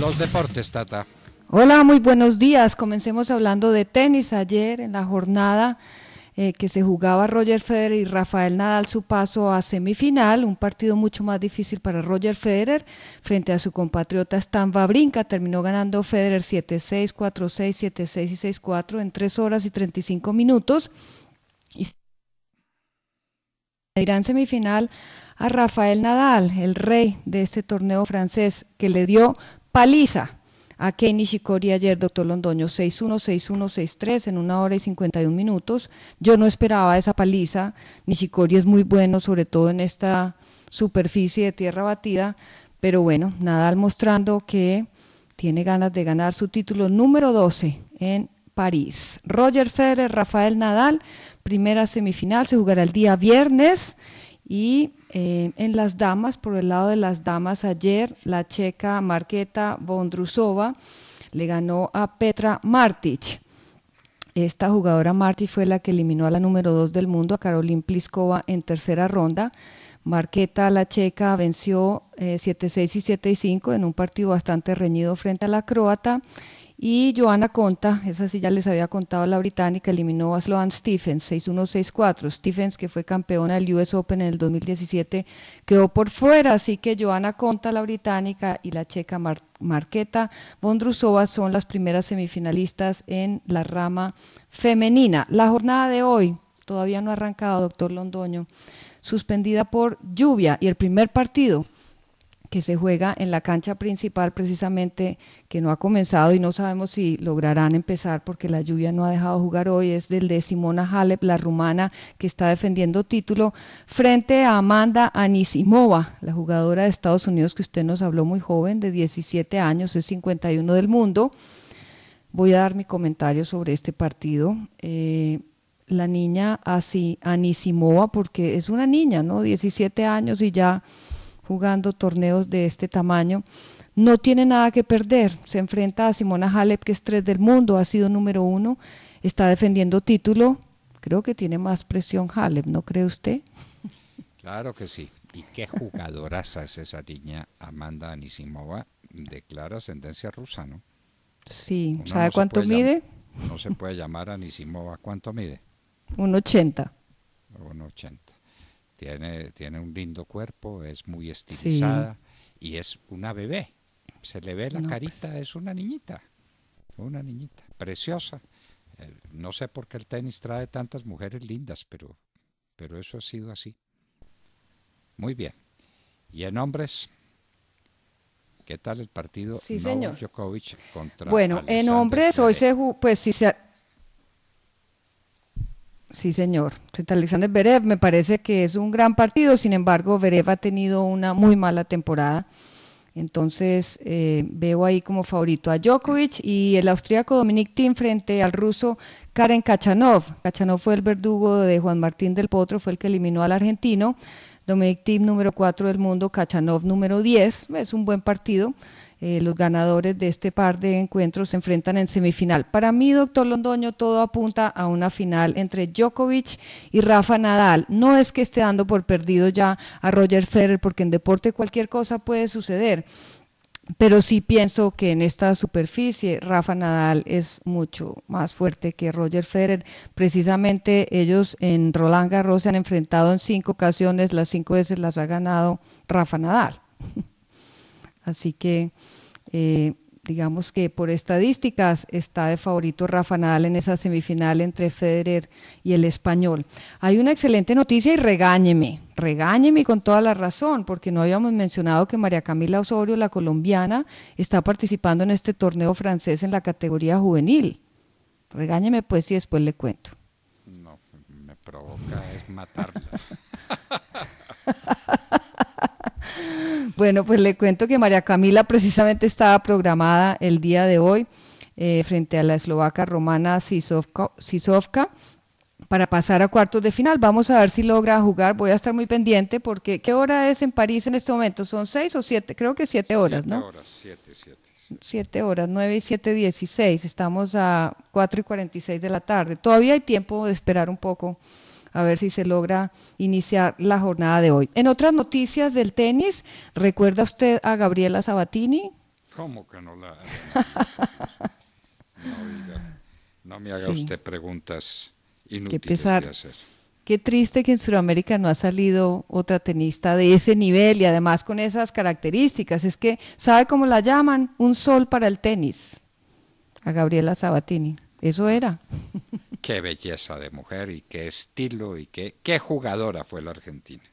Los deportes, Tata. Hola, muy buenos días. Comencemos hablando de tenis. Ayer en la jornada eh, que se jugaba Roger Federer y Rafael Nadal su paso a semifinal, un partido mucho más difícil para Roger Federer frente a su compatriota Stan Wawrinka, terminó ganando Federer 7-6, 4-6, 7-6 y 6-4 en 3 horas y 35 minutos. Y irán semifinal a Rafael Nadal, el rey de este torneo francés, que le dio paliza a Kenny Shikori ayer, doctor Londoño, 6-1-6-1-6-3 en una hora y 51 minutos. Yo no esperaba esa paliza. Nishikori es muy bueno, sobre todo en esta superficie de tierra batida, pero bueno, Nadal mostrando que tiene ganas de ganar su título número 12 en París. Roger Federer, Rafael Nadal, primera semifinal, se jugará el día viernes. Y eh, en las damas, por el lado de las damas, ayer la checa Marqueta Bondrusova le ganó a Petra Martic. Esta jugadora Martic fue la que eliminó a la número 2 del mundo, a Caroline Pliskova, en tercera ronda. Marqueta, la checa, venció 7-6 eh, y 7-5 en un partido bastante reñido frente a la croata. Y Joana Conta, esa sí ya les había contado la británica, eliminó a Sloan Stephens 6-1-6-4. Stephens, que fue campeona del US Open en el 2017, quedó por fuera. Así que Joana Conta, la británica, y la checa Marqueta Vondrusova son las primeras semifinalistas en la rama femenina. La jornada de hoy todavía no ha arrancado, doctor Londoño, suspendida por lluvia y el primer partido que se juega en la cancha principal precisamente, que no ha comenzado y no sabemos si lograrán empezar porque la lluvia no ha dejado jugar hoy, es del de Simona Halep, la rumana que está defendiendo título, frente a Amanda Anisimova, la jugadora de Estados Unidos que usted nos habló muy joven, de 17 años, es 51 del mundo. Voy a dar mi comentario sobre este partido. Eh, la niña así, Anisimova, porque es una niña, ¿no? 17 años y ya jugando torneos de este tamaño. No tiene nada que perder. Se enfrenta a Simona Halep, que es tres del mundo, ha sido número uno, está defendiendo título. Creo que tiene más presión Halep, ¿no cree usted? Claro que sí. Y qué jugadoraza es esa niña Amanda Anisimova, clara ascendencia rusa, ¿no? Sí, ¿sabe cuánto mide? no se puede llamar Anisimova, ¿cuánto mide? 1,80. 1,80. Tiene, tiene un lindo cuerpo, es muy estilizada y es una bebé. Se le ve la carita, pues. es una niñita, una niñita, preciosa. no sé por qué el tenis trae tantas mujeres lindas, pero, pero eso ha sido así. Muy bien. Y en hombres, ¿Qué tal el partido sí, señor. Djokovic contra Bueno, en hombres hoy se pues si se Sí, señor. Alexander Berev me parece que es un gran partido, sin embargo, Berev ha tenido una muy mala temporada. Entonces eh, veo ahí como favorito a Djokovic y el austríaco Dominic Thiem frente al ruso Karen Kachanov. Kachanov fue el verdugo de Juan Martín del Potro, fue el que eliminó al argentino. Dominic Thiem número 4 del mundo, Kachanov número 10. Es un buen partido. Eh, los ganadores de este par de encuentros se enfrentan en semifinal. Para mí, doctor Londoño, todo apunta a una final entre Djokovic y Rafa Nadal. No es que esté dando por perdido ya a Roger Federer, porque en deporte cualquier cosa puede suceder. Pero sí pienso que en esta superficie Rafa Nadal es mucho más fuerte que Roger Federer. Precisamente ellos en Roland Garros se han enfrentado en cinco ocasiones, las cinco veces las ha ganado Rafa Nadal. Así que eh, digamos que por estadísticas está de favorito Rafa Nadal en esa semifinal entre Federer y el español. Hay una excelente noticia y regáñeme, regáñeme con toda la razón, porque no habíamos mencionado que María Camila Osorio, la colombiana, está participando en este torneo francés en la categoría juvenil. Regáñeme pues y después le cuento. No, me provoca es matarla. Bueno, pues le cuento que María Camila precisamente estaba programada el día de hoy eh, frente a la eslovaca romana Sisovka, para pasar a cuartos de final. Vamos a ver si logra jugar. Voy a estar muy pendiente porque ¿qué hora es en París en este momento? ¿Son seis o siete? Creo que siete, horas, ¿no? horas, siete, siete. Siete horas, nueve y siete dieciséis. Estamos a cuatro y cuarenta y seis de la tarde. Todavía hay tiempo de esperar un poco a ver si se logra iniciar la jornada de hoy. En otras noticias del tenis, ¿recuerda usted a Gabriela Sabatini? ¿Cómo que no la.? No, me haga usted preguntas inútiles Qué pesar. hacer. Qué triste que en Sudamérica no ha salido otra tenista de ese nivel y además con esas características. Es que, ¿sabe cómo la llaman? Un sol para el tenis. A Gabriela Sabatini. Eso era. Qué belleza de mujer y qué estilo y qué, qué jugadora fue la Argentina.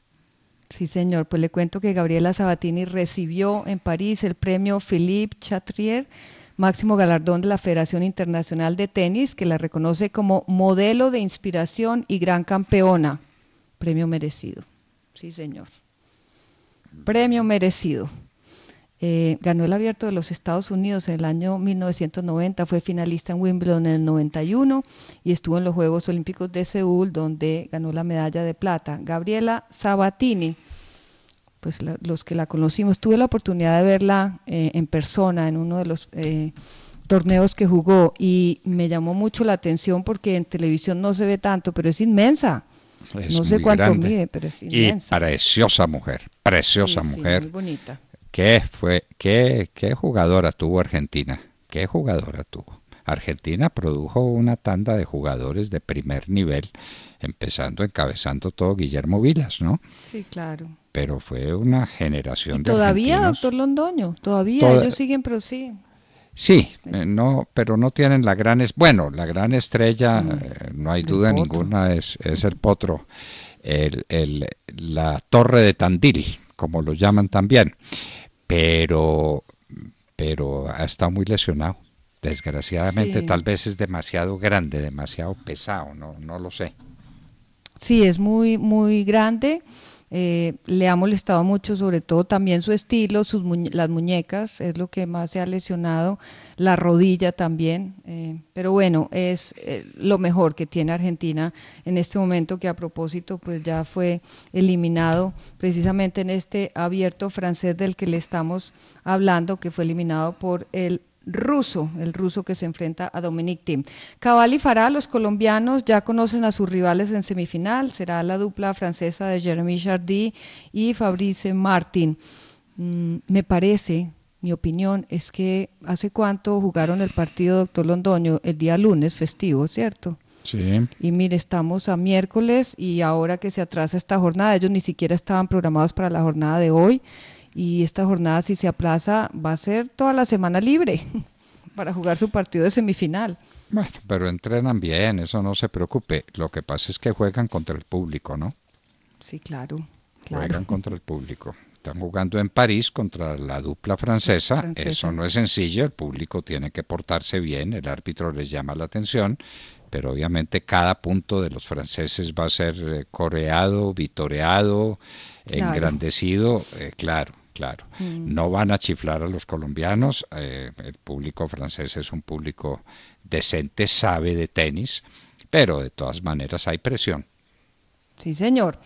Sí, señor, pues le cuento que Gabriela Sabatini recibió en París el premio Philippe Chatrier, máximo galardón de la Federación Internacional de Tenis, que la reconoce como modelo de inspiración y gran campeona. Premio merecido. Sí, señor. Premio merecido. Eh, ganó el abierto de los Estados Unidos en el año 1990, fue finalista en Wimbledon en el 91 y estuvo en los Juegos Olímpicos de Seúl donde ganó la medalla de plata. Gabriela Sabatini, pues los que la conocimos, tuve la oportunidad de verla eh, en persona en uno de los eh, torneos que jugó y me llamó mucho la atención porque en televisión no se ve tanto, pero es inmensa. no sé cuánto mide, pero es inmensa. Y preciosa mujer, preciosa mujer. muy bonita ¿Qué, fue, qué, qué jugadora tuvo Argentina? ¿Qué jugadora tuvo? Argentina produjo una tanda de jugadores de primer nivel, empezando, encabezando todo Guillermo Vilas, ¿no? Sí, claro. Pero fue una generación Todavía, doctor Londoño, todavía ellos siguen, pero sí. Sí, eh, no, pero no tienen la gran... Es... Bueno, la gran estrella, no eh, hay duda ninguna, es, el potro, el, la torre de Tandil como lo llaman también. Pero, pero ha estado muy lesionado. Desgraciadamente, tal vez es demasiado grande, demasiado pesado, no, no lo sé. Sí, es muy, muy grande. Eh, le ha molestado mucho, sobre todo también su estilo, sus las muñecas es lo que más se ha lesionado, la rodilla también. Eh, pero bueno, es eh, lo mejor que tiene Argentina en este momento, que a propósito, pues ya fue eliminado precisamente en este abierto francés del que le estamos hablando, que fue eliminado por el ruso, el ruso que se enfrenta a Dominic Tim. Cabal y los colombianos ya conocen a sus rivales en semifinal, será la dupla francesa de Jeremy Chardy y Fabrice Martin. Mm, me parece, mi opinión es que hace cuánto jugaron el partido doctor Londoño el día lunes festivo, ¿cierto? Sí. Y mire, estamos a miércoles y ahora que se atrasa esta jornada, ellos ni siquiera estaban programados para la jornada de hoy y esta jornada si se aplaza va a ser toda la semana libre para jugar su partido de semifinal. Bueno, pero entrenan bien, eso no se preocupe. Lo que pasa es que juegan contra el público, ¿no? Sí, claro. Juegan contra el público. Están jugando en París contra la dupla francesa. Eso no es sencillo. El público tiene que portarse bien. El árbitro les llama la atención pero obviamente cada punto de los franceses va a ser eh, coreado, vitoreado, engrandecido, eh, claro claro. Mm. No van a chiflar a los colombianos, eh, el público francés es un público decente, sabe de tenis, pero de todas maneras hay presión. Sí, señor.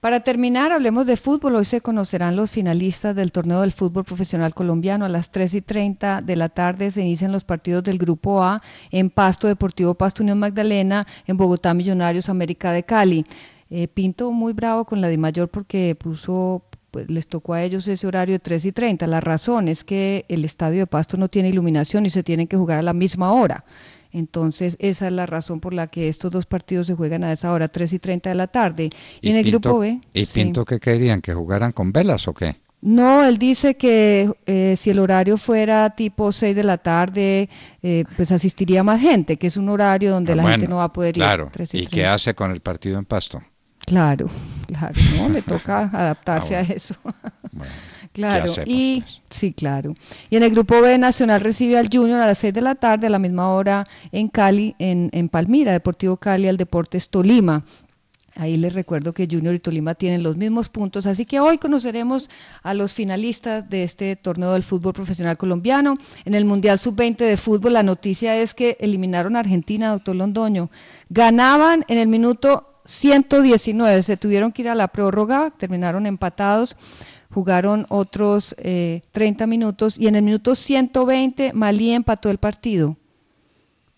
Para terminar, hablemos de fútbol. Hoy se conocerán los finalistas del torneo del fútbol profesional colombiano. A las 3 y 30 de la tarde se inician los partidos del Grupo A en Pasto Deportivo Pasto Unión Magdalena, en Bogotá Millonarios América de Cali. Eh, Pinto muy bravo con la de Mayor porque puso pues les tocó a ellos ese horario de 3 y 30. La razón es que el estadio de Pasto no tiene iluminación y se tienen que jugar a la misma hora. Entonces, esa es la razón por la que estos dos partidos se juegan a esa hora, 3 y 30 de la tarde. Y, en el grupo B. ¿Y qué querían? ¿Que jugaran con velas o qué? No, él dice que eh, si el horario fuera tipo 6 de la tarde, eh, pues asistiría más gente, que es un horario donde ah, la gente no va a poder ir. Claro. ¿Y qué hace con el partido en Pasto? Claro claro, ¿no? Le toca ah, adaptarse a eso. claro, y sí, claro. Y en el grupo B Nacional recibe al Junior a las 6 de la tarde, a la misma hora en Cali, en, en Palmira, Deportivo Cali al Deportes Tolima. Ahí les recuerdo que Junior y Tolima tienen los mismos puntos, así que hoy conoceremos a los finalistas de este torneo del fútbol profesional colombiano. En el Mundial Sub-20 de fútbol, la noticia es que eliminaron a Argentina, doctor Londoño. Ganaban en el minuto 119. Se tuvieron que ir a la prórroga, terminaron empatados, jugaron otros 30 eh, minutos y en el minuto 120 Malí empató el partido.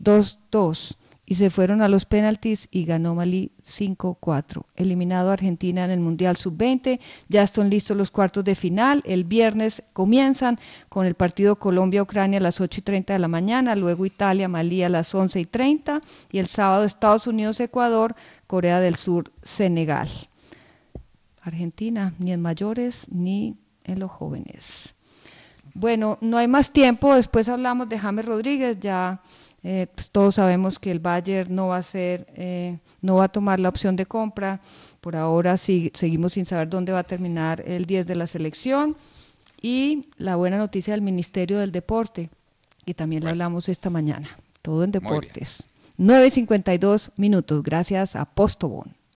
2-2 y se fueron a los penaltis y ganó Malí 5-4. Eliminado Argentina en el Mundial Sub-20, ya están listos los cuartos de final. El viernes comienzan con el partido Colombia-Ucrania a las 8 y 30 de la mañana, luego Italia-Malí a las 11.30 y 30 y el sábado Estados Unidos-Ecuador Corea del Sur, Senegal. Argentina, ni en mayores ni en los jóvenes. Bueno, no hay más tiempo, después hablamos de James Rodríguez, ya eh, pues, todos sabemos que el Bayer no va a ser, eh, no va a tomar la opción de compra, por ahora seguimos sin saber dónde va a terminar el 10 de la selección y la buena noticia del Ministerio del Deporte, que también lo hablamos esta mañana, todo en deportes. 9.52 minutos. Gracias a Postobón.